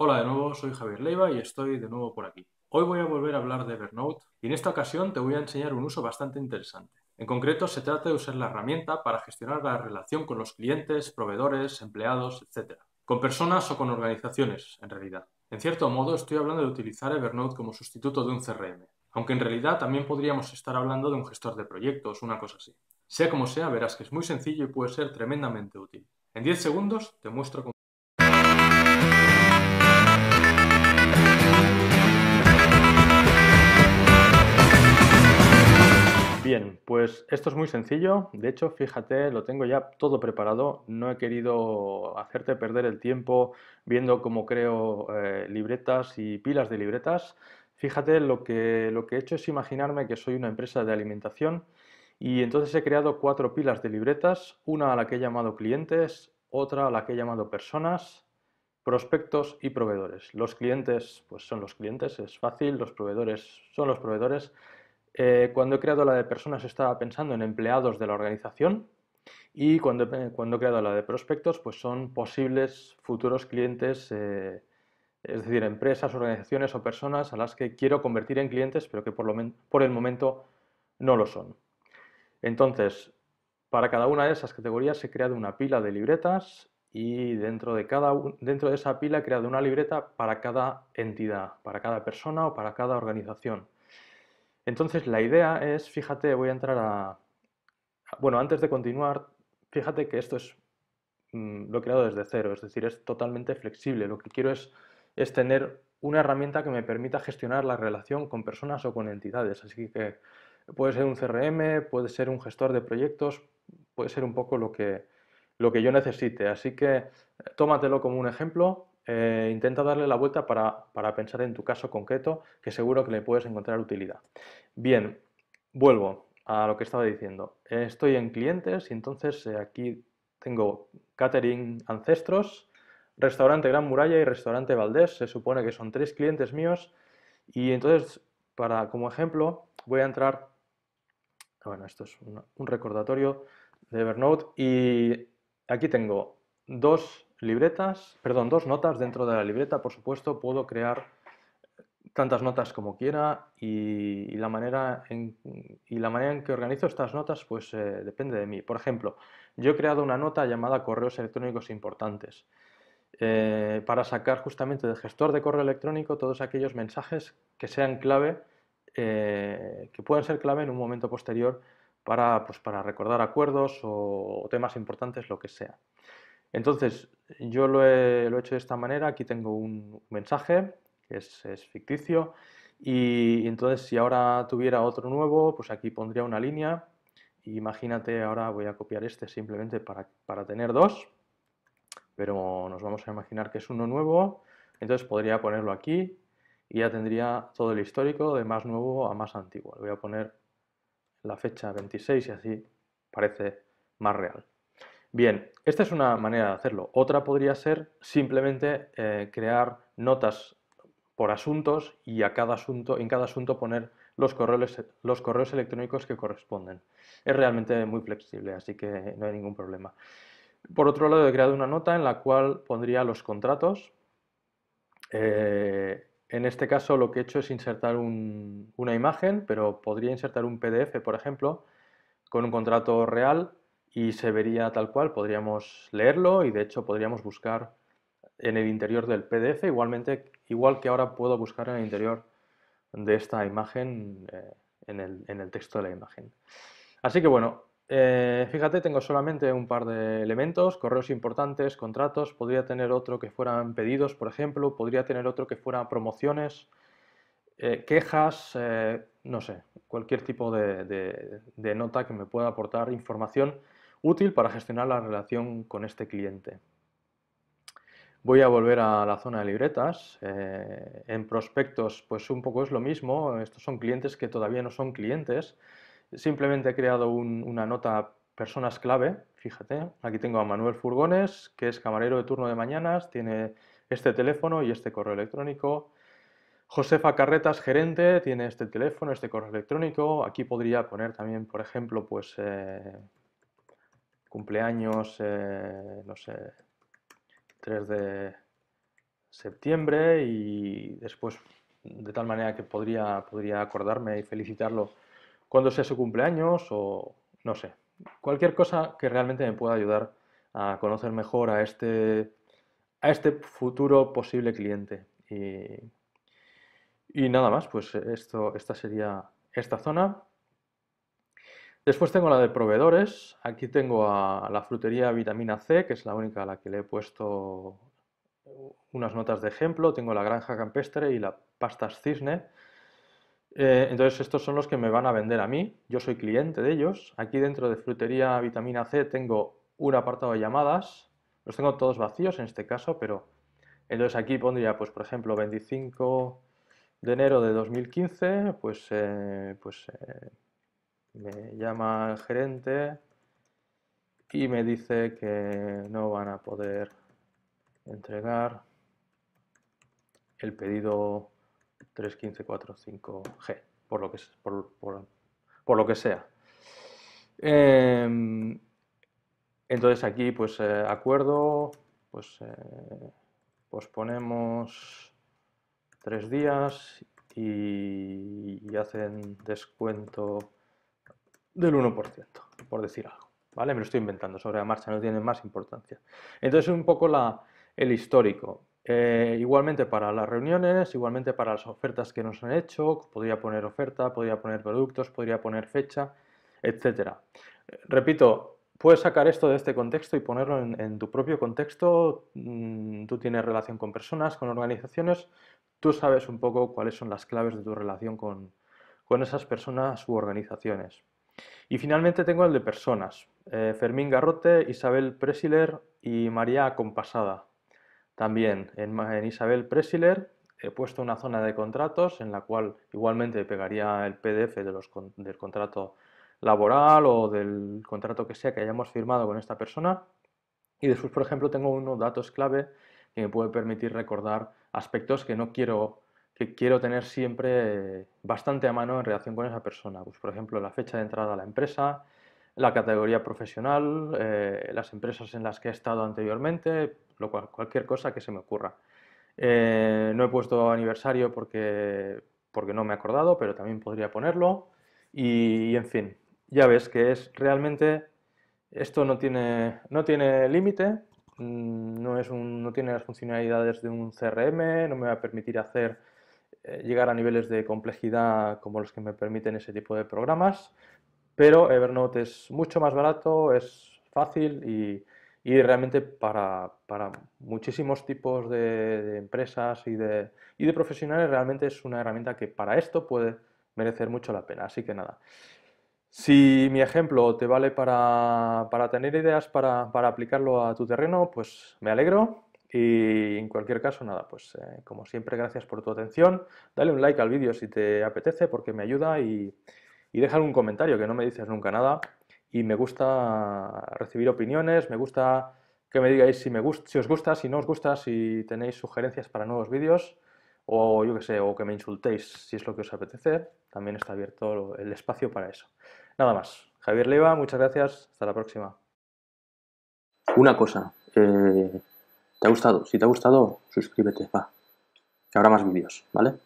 Hola de nuevo, soy Javier Leiva y estoy de nuevo por aquí. Hoy voy a volver a hablar de Evernote y en esta ocasión te voy a enseñar un uso bastante interesante. En concreto, se trata de usar la herramienta para gestionar la relación con los clientes, proveedores, empleados, etc. Con personas o con organizaciones, en realidad. En cierto modo, estoy hablando de utilizar Evernote como sustituto de un CRM, aunque en realidad también podríamos estar hablando de un gestor de proyectos, una cosa así. Sea como sea, verás que es muy sencillo y puede ser tremendamente útil. En 10 segundos te muestro cómo Bien, pues esto es muy sencillo. De hecho, fíjate, lo tengo ya todo preparado. No he querido hacerte perder el tiempo viendo cómo creo eh, libretas y pilas de libretas. Fíjate, lo que, lo que he hecho es imaginarme que soy una empresa de alimentación y entonces he creado cuatro pilas de libretas, una a la que he llamado clientes, otra a la que he llamado personas, prospectos y proveedores. Los clientes pues son los clientes, es fácil, los proveedores son los proveedores. Eh, cuando he creado la de personas estaba pensando en empleados de la organización y cuando, he creado la de prospectos pues son posibles futuros clientes, eh, es decir, empresas, organizaciones o personas a las que quiero convertir en clientes pero que por, por el momento no lo son. Entonces, para cada una de esas categorías he creado una pila de libretas y dentro de, cada, dentro de esa pila he creado una libreta para cada entidad, para cada persona o para cada organización. Entonces la idea es, fíjate, voy a entrar a... Bueno, antes de continuar, fíjate que esto es mm, lo he creado desde cero, es decir, es totalmente flexible. Lo que quiero es, tener una herramienta que me permita gestionar la relación con personas o con entidades. Así que puede ser un CRM, puede ser un gestor de proyectos, puede ser un poco lo lo que yo necesite. Así que eh, tómatelo como un ejemplo eh, intenta darle la vuelta para, pensar en tu caso concreto, que seguro que le puedes encontrar utilidad. Bien, vuelvo a lo que estaba diciendo. estoy en clientes y entonces eh, aquí tengo catering ancestros, restaurante Gran Muralla y restaurante Valdés. Se supone que son tres clientes míos y entonces, para, como ejemplo, voy a entrar... Bueno, esto es un, un recordatorio de Evernote y aquí tengo dos libretas, perdón, dos notas dentro de la libreta, por supuesto, puedo crear tantas notas como quiera y, la, manera en, y la, manera en, que organizo estas notas pues eh, depende de mí. Por ejemplo, yo he creado una nota llamada correos electrónicos importantes eh, para sacar justamente del gestor de correo electrónico todos aquellos mensajes que sean clave, eh, que puedan ser clave en un momento posterior para pues, recordar acuerdos o temas importantes, lo que sea. Entonces, yo lo he, hecho de esta manera. Aquí tengo un mensaje que es, ficticio. Y, entonces, si ahora tuviera otro nuevo, pues aquí pondría una línea. Imagínate, ahora voy a copiar este simplemente para, tener dos. Pero nos vamos a imaginar que es uno nuevo. Entonces podría ponerlo aquí y ya tendría todo el histórico de más nuevo a más antiguo. voy a poner la fecha 26 y así parece más real. Bien, esta es una manera de hacerlo. Otra podría ser simplemente eh, crear notas por asuntos y a cada asunto, en cada asunto poner los correos, electrónicos que corresponden. Es realmente muy flexible, así que no hay ningún problema. Por otro lado, he creado una nota en la cual pondría los contratos. Eh, en este caso lo que he hecho es insertar una imagen, pero podría insertar un PDF, por ejemplo, con un contrato real y se vería tal cual, podríamos leerlo y de hecho podríamos buscar en el interior del PDF, igualmente, igual que ahora puedo buscar en el interior de esta imagen, eh, en, el, texto de la imagen. Así que bueno, eh, fíjate, tengo solamente un par de elementos, correos importantes, contratos, podría tener otro que fueran pedidos, por ejemplo, podría tener otro que fueran promociones, eh, quejas, no sé, cualquier tipo de nota que me pueda aportar información útil para gestionar la relación con este cliente. Voy a volver a la zona de libretas. Eh, en prospectos, pues un poco es lo mismo. Estos son clientes que todavía no son clientes. Simplemente he creado una nota personas clave. Fíjate, aquí tengo a Manuel Furgones, que es camarero de turno de mañanas, tiene este teléfono y este correo electrónico. Josefa Carretas, gerente, tiene este teléfono, este correo electrónico. Aquí podría poner también, por ejemplo, pues eh, cumpleaños, eh, no sé, 3 de septiembre y después de tal manera que podría, podría acordarme y felicitarlo cuando sea su cumpleaños o no sé, cualquier cosa que realmente me pueda ayudar a conocer mejor a este, a este futuro posible cliente. Y, y nada más, pues esto, esta sería esta zona. Después tengo la de proveedores. Aquí tengo a la frutería vitamina C, que es la única a la que le he puesto unas notas de ejemplo. Tengo la granja campestre y la pastas cisne. Eh, entonces estos son los que me van a vender a mí. Yo soy cliente de ellos. Aquí dentro de frutería vitamina C tengo un apartado de llamadas. Los tengo todos vacíos en este caso, pero entonces aquí pondría, pues por ejemplo, 25 de enero de 2015, pues, eh, pues eh, me llama el gerente y me dice que no van a poder entregar el pedido 31545G, por lo que, por, por, lo que sea. Em, entonces aquí pues eh, acuerdo, pues eh, posponemos tres días y hacen descuento del 1%, por decir algo. ¿Vale? Me lo estoy inventando sobre la marcha, no tiene más importancia. Entonces, un poco la, el histórico. Eh, igualmente para las reuniones, igualmente para las ofertas que nos han hecho, podría poner oferta, podría poner productos, podría poner fecha, etcétera. Repito, puedes sacar esto de este contexto y ponerlo en, tu propio contexto. Mm, tú tienes relación con personas, con organizaciones, tú sabes un poco cuáles son las claves de tu relación con esas personas u organizaciones. Y finalmente tengo el de personas, eh, Fermín Garrote, Isabel Presiler y María Compasada. También en, Isabel Presiler he puesto una zona de contratos en la cual igualmente pegaría el PDF del contrato laboral o del contrato que sea que hayamos firmado con esta persona. Y después, por ejemplo, tengo unos datos clave que me puede permitir recordar aspectos que no quiero que quiero tener siempre bastante a mano en relación con esa persona. Pues, por ejemplo, la fecha de entrada a la empresa, la categoría profesional, eh, las empresas en las que he estado anteriormente, lo cual, cualquier cosa que se me ocurra. Eh, no he puesto aniversario porque, porque no me he acordado, pero también podría ponerlo. Y, en fin, ya ves que es realmente esto no tiene, no tiene límite, mm, no, es no tiene las funcionalidades de un CRM, no me va a permitir hacer eh, llegar a niveles de complejidad como los que me permiten ese tipo de programas, pero Evernote es mucho más barato, es fácil y, realmente para, muchísimos tipos de, empresas y de, profesionales realmente es una herramienta que para esto puede merecer mucho la pena. Así que nada, si mi ejemplo te vale para, tener ideas para aplicarlo a tu terreno, pues me alegro y en cualquier caso, nada, pues eh, como siempre, gracias por tu atención. Dale un like al vídeo si te apetece porque me ayuda y, y deja algún comentario que no me dices nunca nada. Y me gusta recibir opiniones, me gusta que me digáis si, me gust si os gusta, si no os gusta, si tenéis sugerencias para nuevos vídeos o yo que sé, o que me insultéis si es lo que os apetece. También está abierto el espacio para eso. Nada más. Javier Leiva, muchas gracias. Hasta la próxima. Una cosa. Eh ¿Te ha gustado? Si te ha gustado, suscríbete, va. Que habrá más vídeos, ¿vale?